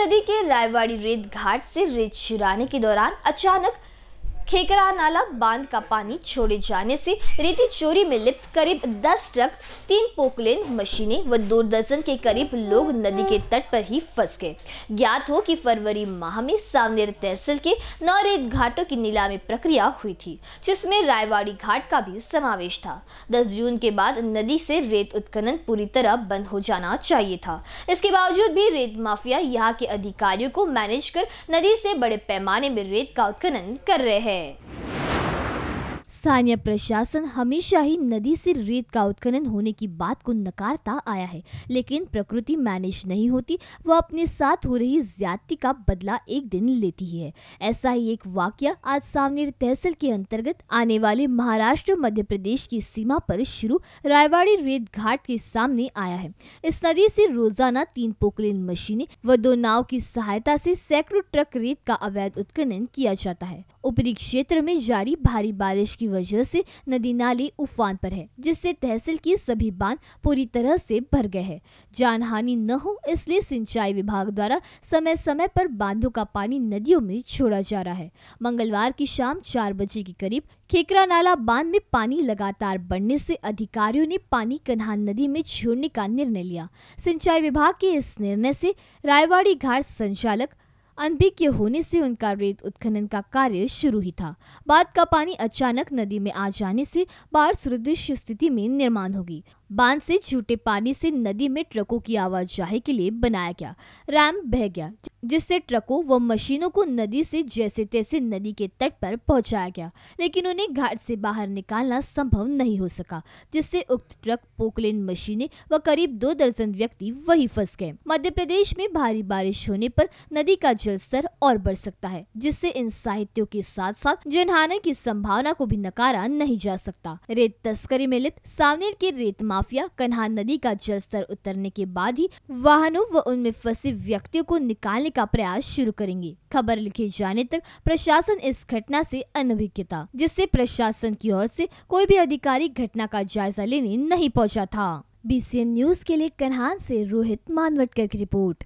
नदी के रायवाड़ी रेत घाट से रेत चुराने के दौरान अचानक खेकरा नाला बांध का पानी छोड़े जाने से रेती चोरी में लिप्त करीब 10 ट्रक तीन पोकलेन मशीनें व दो दर्जन के करीब लोग नदी के तट पर ही फंस गए ज्ञात हो कि फरवरी माह में सामनेर तहसील के नौ रेत घाटों की नीलामी प्रक्रिया हुई थी जिसमें रायवाड़ी घाट का भी समावेश था दस जून के बाद नदी से रेत उत्खनन पूरी तरह बंद हो जाना चाहिए था इसके बावजूद भी रेत माफिया यहाँ के अधिकारियों को मैनेज कर नदी से बड़े पैमाने में रेत का उत्खनन कर रहे हैं Chile. स्थानीय प्रशासन हमेशा ही नदी से रेत का उत्खनन होने की बात को नकारता आया है लेकिन प्रकृति मैनेज नहीं होती वह अपने साथ हो रही ज्यादती का बदला एक दिन लेती है ऐसा ही एक वाक्य आज सावनेर तहसील के अंतर्गत आने वाले महाराष्ट्र मध्य प्रदेश की सीमा पर शुरू रायवाड़ी रेत घाट के सामने आया है इस नदी से रोजाना तीन पोकलेन मशीने व दो नाव की सहायता से सैकड़ों ट्रक रेत का अवैध उत्खनन किया जाता है ऊपरी क्षेत्र में जारी भारी बारिश की वजह से नदी नाले उफान पर है जिससे तहसील की सभी बांध पूरी तरह से भर गए हैं हानि न हो इसलिए सिंचाई विभाग द्वारा समय समय पर बांधों का पानी नदियों में छोड़ा जा रहा है मंगलवार की शाम चार बजे के करीब खेकरा नाला बांध में पानी लगातार बढ़ने से अधिकारियों ने पानी कन्हान नदी में छोड़ने का निर्णय लिया सिंचाई विभाग के इस निर्णय से रायवाड़ी घाट संचालक अनबिक के होने से उनका रेत उत्खनन का कार्य शुरू ही था बाद का पानी अचानक नदी में आ जाने से बाढ़ सुदृश्य स्थिति में निर्माण होगी बांध से छूटे पानी से नदी में ट्रकों की आवाजाही के लिए बनाया गया रैम बह गया जिससे ट्रकों व मशीनों को नदी से जैसे तैसे नदी के तट पर पहुंचाया गया लेकिन उन्हें घाट से बाहर निकालना संभव नहीं हो सका जिससे उक्त ट्रक पोकलेन मशीनें व करीब दो दर्जन व्यक्ति वही फंस गए मध्य प्रदेश में भारी बारिश होने पर नदी का जल स्तर और बढ़ सकता है जिससे इन साहित्यों के साथ साथ जनहानि की संभावना को भी नकारा नहीं जा सकता रेत तस्करी में लिप्त सावनेर के रेत माफिया कन्हा नदी का जलस्तर उतरने के बाद ही वाहनों व उनमें फंसे व्यक्तियों को निकालने का प्रयास शुरू करेंगे खबर लिखे जाने तक प्रशासन इस घटना से अनभिज्ञ था जिससे प्रशासन की ओर से कोई भी अधिकारी घटना का जायजा लेने नहीं पहुँचा था बी न्यूज के लिए कन्हान ऐसी रोहित मानवटकर की रिपोर्ट